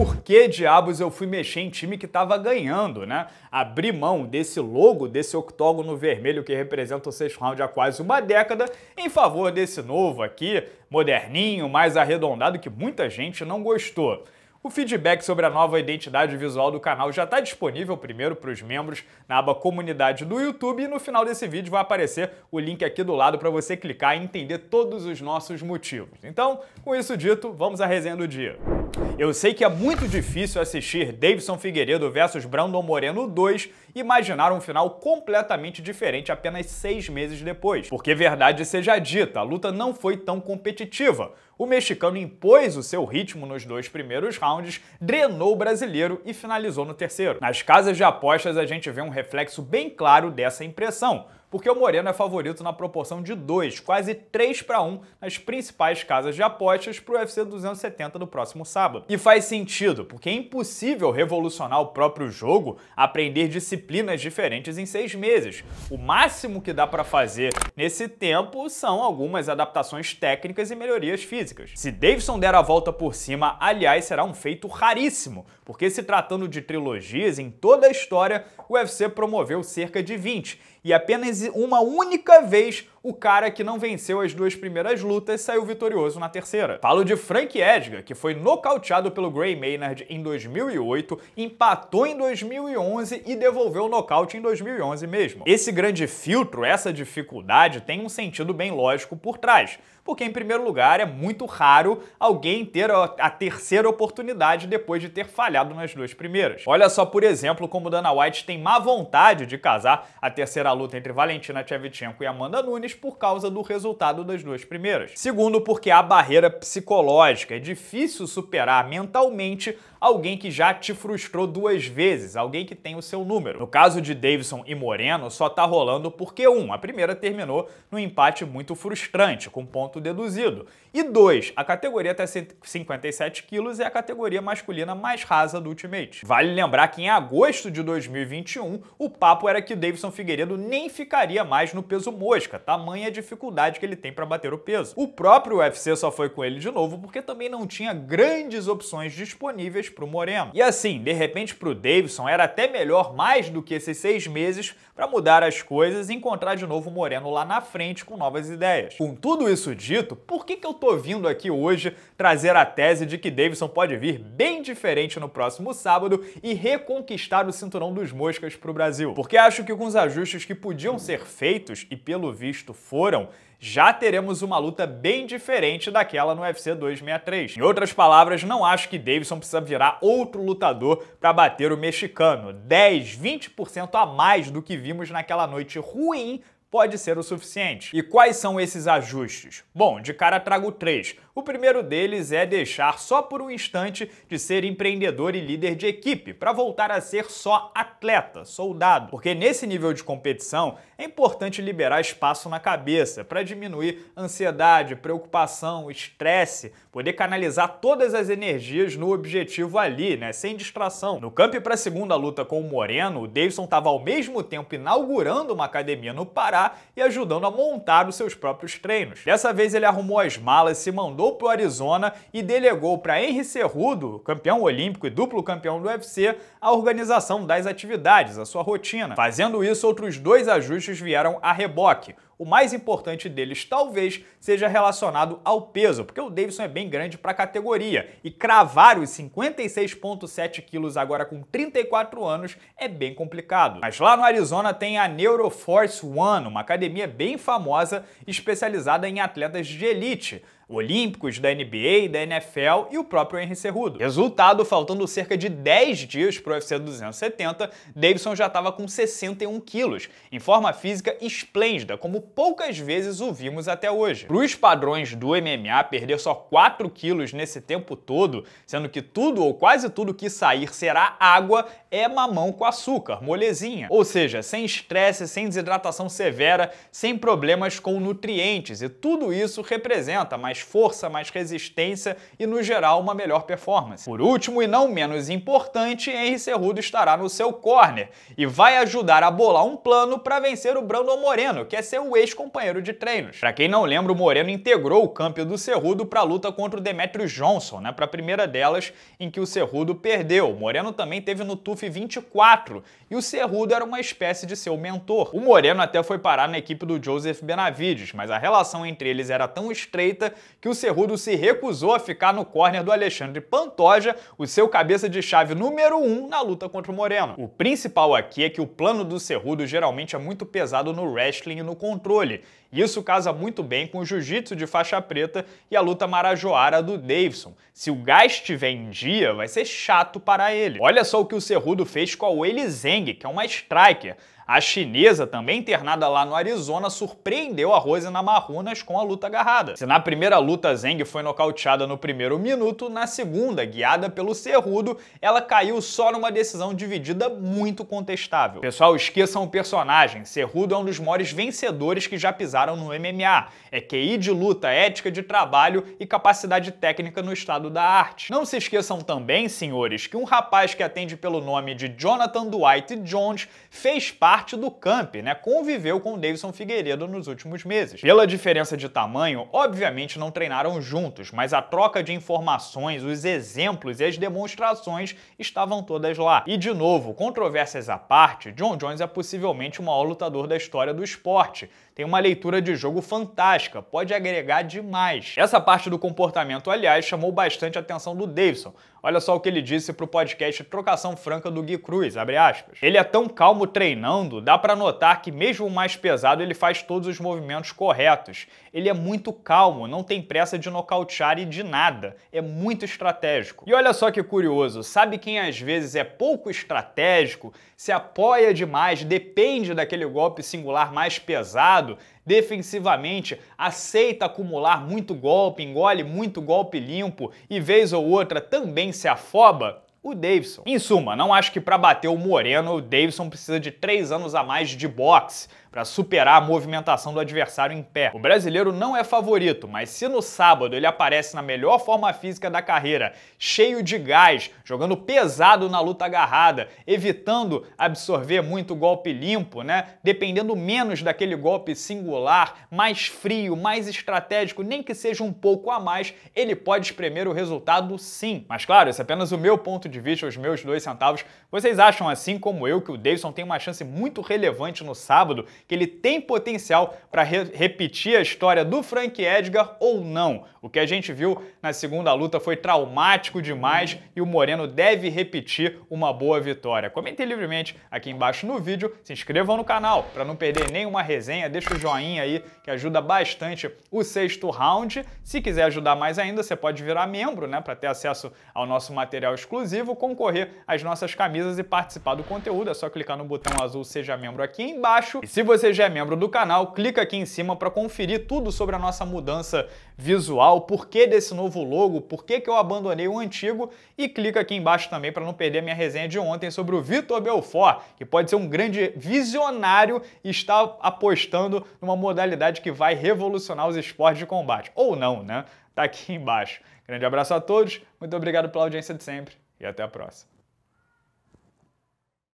por que diabos eu fui mexer em time que estava ganhando, né? Abrir mão desse logo, desse octógono vermelho que representa o sexto round há quase uma década, em favor desse novo aqui, moderninho, mais arredondado, que muita gente não gostou. O feedback sobre a nova identidade visual do canal já está disponível primeiro para os membros na aba Comunidade do YouTube e no final desse vídeo vai aparecer o link aqui do lado para você clicar e entender todos os nossos motivos. Então, com isso dito, vamos à resenha do dia. Eu sei que é muito difícil assistir Davidson Figueiredo versus Brandon Moreno 2 e imaginar um final completamente diferente apenas seis meses depois, porque verdade seja dita, a luta não foi tão competitiva o mexicano impôs o seu ritmo nos dois primeiros rounds, drenou o brasileiro e finalizou no terceiro. Nas casas de apostas a gente vê um reflexo bem claro dessa impressão porque o Moreno é favorito na proporção de 2, quase 3 para 1 nas principais casas de apostas para o UFC 270 do próximo sábado. E faz sentido, porque é impossível revolucionar o próprio jogo, aprender disciplinas diferentes em seis meses. O máximo que dá para fazer nesse tempo são algumas adaptações técnicas e melhorias físicas. Se Davidson der a volta por cima, aliás, será um feito raríssimo, porque se tratando de trilogias, em toda a história, o UFC promoveu cerca de 20 e apenas uma única vez o cara que não venceu as duas primeiras lutas saiu vitorioso na terceira. Falo de Frank Edgar, que foi nocauteado pelo Gray Maynard em 2008, empatou em 2011 e devolveu o nocaute em 2011 mesmo. Esse grande filtro, essa dificuldade, tem um sentido bem lógico por trás. Porque, em primeiro lugar, é muito raro alguém ter a terceira oportunidade depois de ter falhado nas duas primeiras. Olha só, por exemplo, como Dana White tem má vontade de casar a terceira luta entre Valentina Shevchenko e Amanda Nunes por causa do resultado das duas primeiras. Segundo, porque há barreira psicológica. É difícil superar mentalmente alguém que já te frustrou duas vezes, alguém que tem o seu número. No caso de Davidson e Moreno, só tá rolando porque um, a primeira terminou num empate muito frustrante, com ponto deduzido. E dois, a categoria tá até 57 quilos é a categoria masculina mais rasa do Ultimate. Vale lembrar que em agosto de 2021, o papo era que Davidson Figueiredo nem ficaria mais no peso mosca, tamanha dificuldade que ele tem para bater o peso. O próprio UFC só foi com ele de novo porque também não tinha grandes opções disponíveis pro Moreno. E assim, de repente pro Davidson era até melhor mais do que esses seis meses para mudar as coisas e encontrar de novo o Moreno lá na frente com novas ideias. Com tudo isso dito, por que, que eu tô vindo aqui hoje trazer a tese de que Davidson pode vir bem diferente no próximo sábado e reconquistar o cinturão dos moscas pro Brasil? Porque acho que com os ajustes que podiam ser feitos, e pelo visto foram, já teremos uma luta bem diferente daquela no UFC 263. Em outras palavras, não acho que Davidson precisa virar outro lutador para bater o mexicano. 10, 20% a mais do que vimos naquela noite ruim pode ser o suficiente. E quais são esses ajustes? Bom, de cara trago três. O primeiro deles é deixar só por um instante de ser empreendedor e líder de equipe, para voltar a ser só atleta, soldado. Porque nesse nível de competição é importante liberar espaço na cabeça para diminuir ansiedade, preocupação, estresse, poder canalizar todas as energias no objetivo ali, né, sem distração. No campo para a segunda luta com o Moreno, o Davidson estava ao mesmo tempo inaugurando uma academia no Pará trabalhar e ajudando a montar os seus próprios treinos. Dessa vez ele arrumou as malas, se mandou para o Arizona e delegou para Henry Cerrudo, campeão olímpico e duplo campeão do UFC, a organização das atividades, a sua rotina. Fazendo isso, outros dois ajustes vieram a reboque. O mais importante deles, talvez, seja relacionado ao peso, porque o Davidson é bem grande para a categoria e cravar os 56,7 quilos agora com 34 anos é bem complicado. Mas lá no Arizona tem a Neuroforce One, uma academia bem famosa especializada em atletas de elite olímpicos, da NBA, da NFL e o próprio Henry Cerrudo. Resultado, faltando cerca de 10 dias para o UFC 270, Davidson já estava com 61 quilos, em forma física esplêndida, como poucas vezes o vimos até hoje. Para os padrões do MMA, perder só 4 quilos nesse tempo todo, sendo que tudo ou quase tudo que sair será água, é mamão com açúcar, molezinha. Ou seja, sem estresse, sem desidratação severa, sem problemas com nutrientes, e tudo isso representa mais mais força, mais resistência e, no geral, uma melhor performance. Por último e não menos importante, Henry Cerrudo estará no seu corner e vai ajudar a bolar um plano para vencer o Brandon Moreno, que é seu ex-companheiro de treinos. Para quem não lembra, o Moreno integrou o campo do Cerrudo para a luta contra o Demetrius Johnson, né, para a primeira delas em que o Cerrudo perdeu. O Moreno também teve no TUF 24 e o Cerrudo era uma espécie de seu mentor. O Moreno até foi parar na equipe do Joseph Benavides, mas a relação entre eles era tão estreita que o Cerrudo se recusou a ficar no córner do Alexandre Pantoja, o seu cabeça de chave número um na luta contra o Moreno. O principal aqui é que o plano do Cerrudo geralmente é muito pesado no wrestling e no controle. Isso casa muito bem com o jiu-jitsu de faixa preta e a luta marajoara do Davidson. Se o gás estiver em dia, vai ser chato para ele. Olha só o que o Cerrudo fez com a Weili Zeng, que é uma striker. A chinesa, também internada lá no Arizona, surpreendeu a Rose Namarunas com a luta agarrada. Se na primeira luta Zeng foi nocauteada no primeiro minuto, na segunda, guiada pelo Cerrudo, ela caiu só numa decisão dividida muito contestável. Pessoal, esqueçam o personagem. Cerrudo é um dos maiores vencedores que já pisaram no MMA. É QI de luta, ética de trabalho e capacidade técnica no estado da arte. Não se esqueçam também, senhores, que um rapaz que atende pelo nome de Jonathan Dwight Jones fez parte parte do camp, né, conviveu com Davidson Figueiredo nos últimos meses. Pela diferença de tamanho, obviamente não treinaram juntos, mas a troca de informações, os exemplos e as demonstrações estavam todas lá. E de novo, controvérsias à parte, John Jones é possivelmente o maior lutador da história do esporte tem uma leitura de jogo fantástica, pode agregar demais. Essa parte do comportamento, aliás, chamou bastante a atenção do Davidson. Olha só o que ele disse pro podcast Trocação Franca do Gui Cruz, Ele é tão calmo treinando, dá para notar que mesmo o mais pesado ele faz todos os movimentos corretos ele é muito calmo, não tem pressa de nocautear e de nada. É muito estratégico. E olha só que curioso, sabe quem às vezes é pouco estratégico, se apoia demais, depende daquele golpe singular mais pesado, defensivamente, aceita acumular muito golpe, engole muito golpe limpo e vez ou outra também se afoba? o Davidson. Em suma, não acho que para bater o Moreno, o Davidson precisa de três anos a mais de boxe para superar a movimentação do adversário em pé. O brasileiro não é favorito, mas se no sábado ele aparece na melhor forma física da carreira, cheio de gás, jogando pesado na luta agarrada, evitando absorver muito golpe limpo, né? Dependendo menos daquele golpe singular, mais frio, mais estratégico, nem que seja um pouco a mais, ele pode espremer o resultado sim. Mas claro, esse é apenas o meu ponto de vista os meus dois centavos. Vocês acham, assim como eu, que o Davidson tem uma chance muito relevante no sábado, que ele tem potencial para re repetir a história do Frank Edgar ou não? O que a gente viu na segunda luta foi traumático demais e o Moreno deve repetir uma boa vitória. Comentem livremente aqui embaixo no vídeo, se inscrevam no canal para não perder nenhuma resenha, deixa o joinha aí que ajuda bastante o sexto round. Se quiser ajudar mais ainda, você pode virar membro, né, para ter acesso ao nosso material exclusivo exclusivo, concorrer às nossas camisas e participar do conteúdo. É só clicar no botão azul Seja Membro aqui embaixo. E se você já é membro do canal, clica aqui em cima para conferir tudo sobre a nossa mudança visual, por que desse novo logo, por que, que eu abandonei o antigo e clica aqui embaixo também para não perder a minha resenha de ontem sobre o Vitor Belfort, que pode ser um grande visionário e está apostando numa modalidade que vai revolucionar os esportes de combate. Ou não, né? Tá aqui embaixo. Grande abraço a todos, muito obrigado pela audiência de sempre e até a próxima.